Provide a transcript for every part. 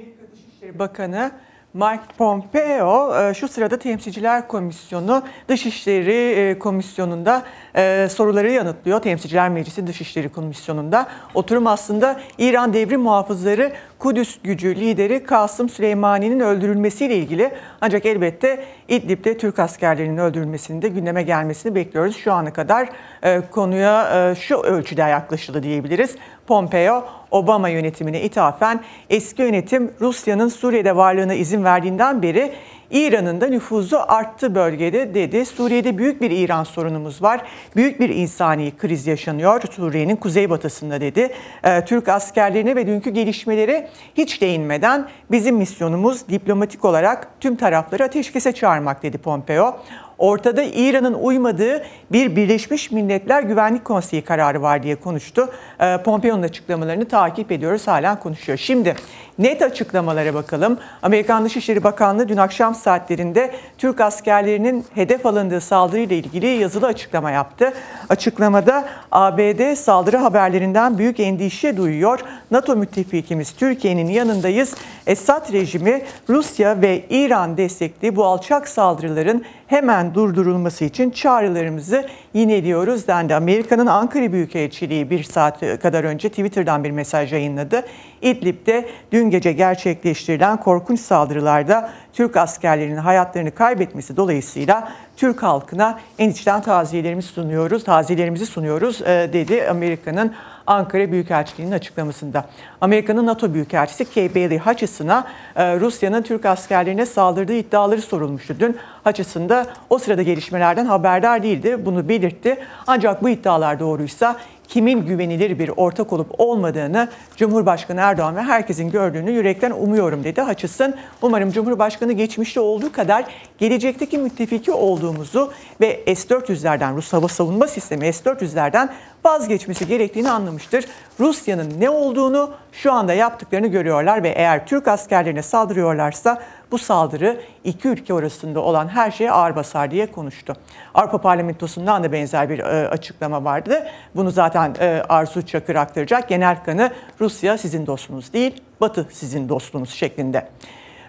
Amerika Dışişleri Bakanı Mike Pompeo e, şu sırada Temsilciler Komisyonu Dışişleri e, Komisyonu'nda e, soruları yanıtlıyor. Temsilciler Meclisi Dışişleri Komisyonu'nda oturum aslında İran Devrim Muhafızları Kudüs gücü lideri Kasım Süleymani'nin öldürülmesiyle ilgili ancak elbette İdlib'de Türk askerlerinin öldürülmesinin de gündeme gelmesini bekliyoruz. Şu ana kadar e, konuya e, şu ölçüde yaklaşıldı diyebiliriz. Pompeo, Obama yönetimine ithafen eski yönetim Rusya'nın Suriye'de varlığına izin verdiğinden beri İran'ın da nüfuzu arttı bölgede dedi. Suriye'de büyük bir İran sorunumuz var. Büyük bir insani kriz yaşanıyor Suriye'nin kuzeybatısında dedi. Ee, Türk askerlerine ve dünkü gelişmeleri hiç değinmeden bizim misyonumuz diplomatik olarak tüm tarafları ateşkese çağırmak dedi Pompeo ortada İran'ın uymadığı bir Birleşmiş Milletler Güvenlik Konseyi kararı var diye konuştu. Ee, Pompeo'nun açıklamalarını takip ediyoruz halen konuşuyor. Şimdi net açıklamalara bakalım. Amerikan Dışişleri Bakanlığı dün akşam saatlerinde Türk askerlerinin hedef alındığı saldırıyla ilgili yazılı açıklama yaptı. Açıklamada ABD saldırı haberlerinden büyük endişe duyuyor. NATO müttefikimiz Türkiye'nin yanındayız. Esad rejimi Rusya ve İran destekli bu alçak saldırıların hemen hemen durdurulması için çağrılarımızı yine yineliyoruz dendi. Amerika'nın Ankara Büyükelçiliği bir saat kadar önce Twitter'dan bir mesaj yayınladı. İdlib'de dün gece gerçekleştirilen korkunç saldırılarda Türk askerlerinin hayatlarını kaybetmesi dolayısıyla Türk halkına en içten taziyelerimizi sunuyoruz, taziyelerimizi sunuyoruz e, dedi Amerika'nın Ankara Büyükelçiliği'nin açıklamasında. Amerika'nın NATO Büyükelçisi Kay Bailey Hutchison'a e, Rusya'nın Türk askerlerine saldırdığı iddiaları sorulmuştu. Dün Hutchison da o sırada gelişmelerden haberdar değildi. Bunu belirtti. Ancak bu iddialar doğruysa kimin güvenilir bir ortak olup olmadığını Cumhurbaşkanı Erdoğan ve herkesin gördüğünü yürekten umuyorum dedi haçısın Umarım Cumhurbaşkanı geçmişte olduğu kadar gelecekteki müttefiki olduğumuzu ve S-400'lerden Rus hava savunma sistemi S-400'lerden vazgeçmesi gerektiğini anlamıştır. Rusya'nın ne olduğunu şu anda yaptıklarını görüyorlar ve eğer Türk askerlerine saldırıyorlarsa bu saldırı iki ülke arasında olan her şeye ağır basar diye konuştu. Avrupa Parlamentosu'ndan da benzer bir e, açıklama vardı. Bunu zaten e, Arzu Çakır aktaracak. Genelkanı Rusya sizin dostunuz değil, Batı sizin dostunuz şeklinde.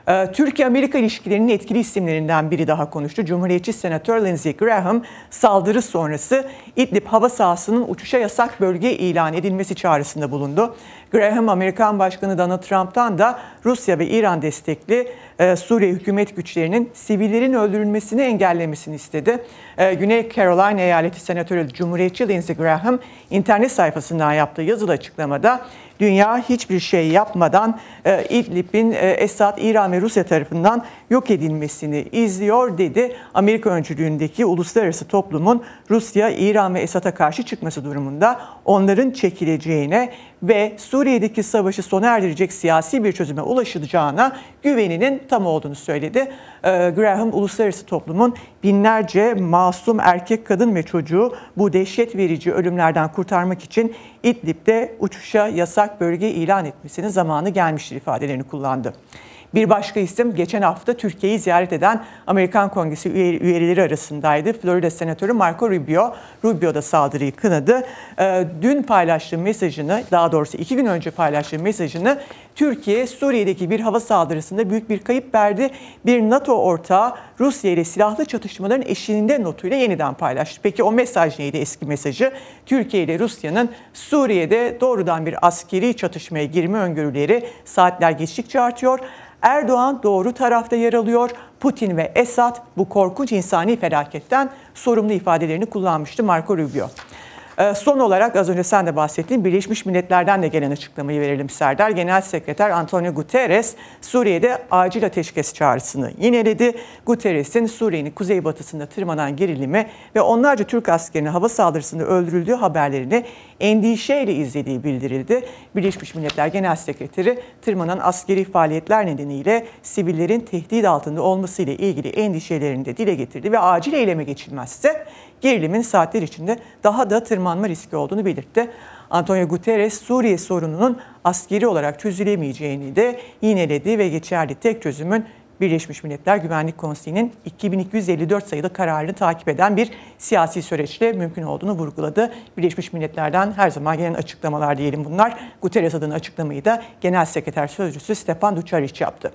Ee, Türkiye-Amerika ilişkilerinin etkili isimlerinden biri daha konuştu. Cumhuriyetçi Senatör Lindsey Graham saldırı sonrası İdlib hava sahasının uçuşa yasak bölge ilan edilmesi çağrısında bulundu. Graham Amerikan Başkanı Donald Trump'tan da Rusya ve İran destekli e, Suriye hükümet güçlerinin sivillerin öldürülmesini engellemesini istedi. E, Güney Carolina eyaleti senatörü Cumhuriyetçi Lindsey Graham internet sayfasından yaptığı yazılı açıklamada dünya hiçbir şey yapmadan e, İdlib'in Esad, İran ve Rusya tarafından yok edilmesini izliyor dedi. Amerika öncülüğündeki uluslararası toplumun Rusya, İran ve Esad'a karşı çıkması durumunda onların çekileceğine ve Suriye'deki savaşı sona erdirecek siyasi bir çözüme ulaşılacağına güveninin tam olduğunu söyledi. Ee, Graham uluslararası toplumun binlerce masum erkek, kadın ve çocuğu bu dehşet verici ölümlerden kurtarmak için İdlib'de uçuşa yasak bölge ilan etmesinin zamanı gelmiştir ifadelerini kullandı. Bir başka isim geçen hafta Türkiye'yi ziyaret eden Amerikan Kongresi üyeleri arasındaydı. Florida Senatörü Marco Rubio, Rubio da saldırıyı kınadı. Ee, dün paylaştığı mesajını, daha doğrusu iki gün önce paylaştığı mesajını Türkiye Suriye'deki bir hava saldırısında büyük bir kayıp verdi. Bir NATO ortağı Rusya ile silahlı çatışmaların eşiğinde notuyla yeniden paylaştı. Peki o mesaj neydi eski mesajı? Türkiye ile Rusya'nın Suriye'de doğrudan bir askeri çatışmaya girme öngörüleri saatler geçtikçe artıyor. Erdoğan doğru tarafta yer alıyor. Putin ve Esad bu korkunç insani felaketten sorumlu ifadelerini kullanmıştı Marco Rubio. Ee, son olarak az önce sen de bahsettiğin Birleşmiş Milletler'den de gelen açıklamayı verelim Serdar. Genel Sekreter Antonio Guterres Suriye'de acil ateşkes çağrısını yineledi. Guterres'in Suriye'nin kuzeybatısında tırmanan gerilimi ve onlarca Türk askerinin hava saldırısında öldürüldüğü haberlerini endişeyle izlediği bildirildi. Birleşmiş Milletler Genel Sekreteri tırmanan askeri faaliyetler nedeniyle sivillerin tehdit altında olması ile ilgili endişelerini de dile getirdi ve acil eyleme geçilmezse gerilimin saatler içinde daha da tırmanacak yaralanma riski olduğunu belirtti. Antonio Guterres Suriye sorununun askeri olarak çözülemeyeceğini de yineledi ve geçerli tek çözümün Birleşmiş Milletler Güvenlik Konseyi'nin 2254 sayılı kararını takip eden bir siyasi süreçle mümkün olduğunu vurguladı. Birleşmiş Milletler'den her zaman gelen açıklamalar diyelim bunlar. Guterres adına açıklamayı da Genel Sekreter Sözcüsü Stepan Ducharric yaptı.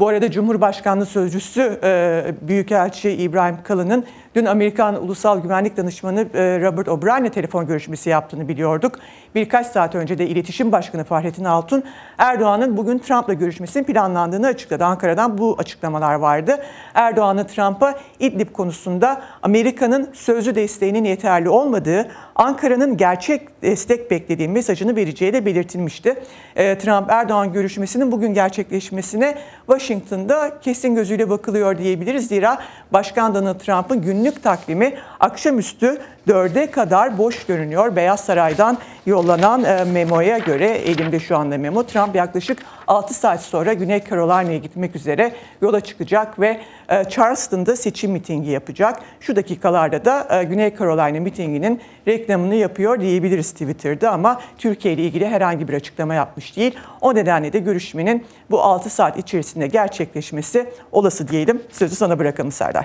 Bu arada Cumhurbaşkanlığı Sözcüsü e, Büyükelçi İbrahim Kalın'ın dün Amerikan Ulusal Güvenlik Danışmanı e, Robert O'Brien'le telefon görüşmesi yaptığını biliyorduk. Birkaç saat önce de İletişim Başkanı Fahrettin Altun Erdoğan'ın bugün Trump'la görüşmesinin planlandığını açıkladı. Ankara'dan bu açıklamalar vardı. Erdoğan'ın Trump'a İdlib konusunda Amerika'nın sözlü desteğinin yeterli olmadığı, Ankara'nın gerçek destek beklediği mesajını vereceği de belirtilmişti. E, Trump-Erdoğan görüşmesinin bugün gerçekleşmesine Washington Washington'da kesin gözüyle bakılıyor diyebiliriz. Zira Başkan Donald Trump'ın günlük takvimi akşamüstü 4'e kadar boş görünüyor. Beyaz Saray'dan yollanan e, memoya göre elimde şu anda memo. Trump yaklaşık 6 saat sonra Güney Carolina'ya gitmek üzere yola çıkacak ve e, Charleston'da seçim mitingi yapacak. Şu dakikalarda da e, Güney Carolina mitinginin reklamını yapıyor diyebiliriz Twitter'da ama Türkiye ile ilgili herhangi bir açıklama yapmış değil. O nedenle de görüşmenin bu 6 saat içerisinde gerçekleşmesi olası diyelim. Sözü sana bırakalım Serdar.